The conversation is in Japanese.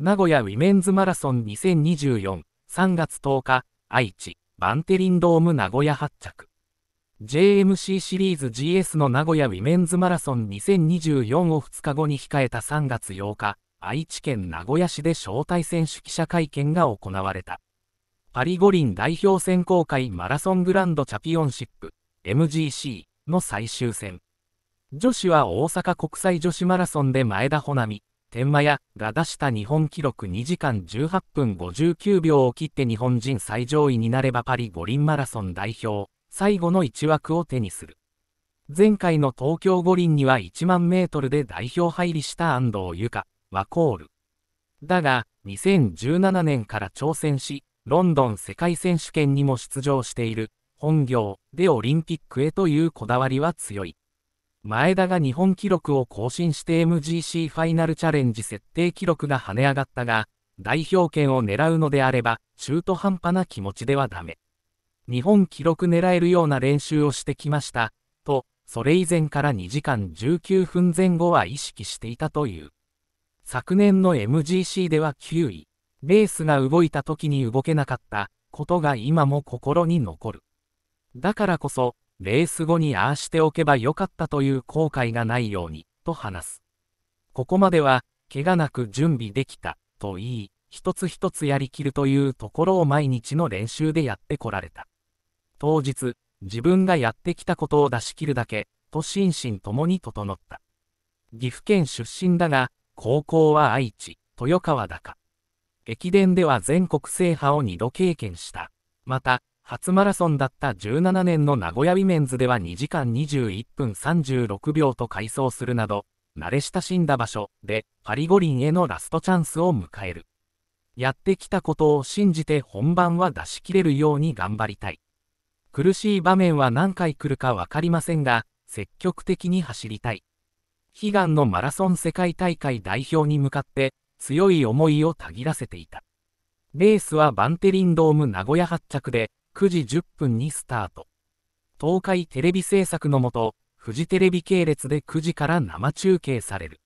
名古屋ウィメンズマラソン2024、3月10日、愛知、バンテリンドーム名古屋発着。JMC シリーズ GS の名古屋ウィメンズマラソン2024を2日後に控えた3月8日、愛知県名古屋市で招待選手記者会見が行われた。パリ五輪代表選考会マラソングランドチャピオンシップ、MGC の最終戦。女子は大阪国際女子マラソンで前田穂波、天満屋が出した日本記録2時間18分59秒を切って日本人最上位になればパリ五輪マラソン代表、最後の1枠を手にする。前回の東京五輪には1万メートルで代表入りした安藤由香、ワコール。だが、2017年から挑戦し、ロンドン世界選手権にも出場している、本業でオリンピックへというこだわりは強い。前田が日本記録を更新して MGC ファイナルチャレンジ設定記録が跳ね上がったが、代表権を狙うのであれば、中途半端な気持ちではダメ。日本記録狙えるような練習をしてきました、と、それ以前から2時間19分前後は意識していたという。昨年の MGC では9位、レースが動いた時に動けなかったことが今も心に残る。だからこそ、レース後にああしておけばよかったという後悔がないように、と話す。ここまでは、怪我なく準備できた、と言い、一つ一つやりきるというところを毎日の練習でやってこられた。当日、自分がやってきたことを出し切るだけ、と心身ともに整った。岐阜県出身だが、高校は愛知、豊川だか。駅伝では全国制覇を2度経験した。また、初マラソンだった17年の名古屋ウィメンズでは2時間21分36秒と快走するなど、慣れ親しんだ場所でパリ五輪へのラストチャンスを迎える。やってきたことを信じて本番は出し切れるように頑張りたい。苦しい場面は何回来るか分かりませんが、積極的に走りたい。悲願のマラソン世界大会代表に向かって強い思いをたぎらせていた。レースはバンテリンドーム名古屋発着で、9時10分にスタート。東海テレビ制作のもと、フジテレビ系列で9時から生中継される。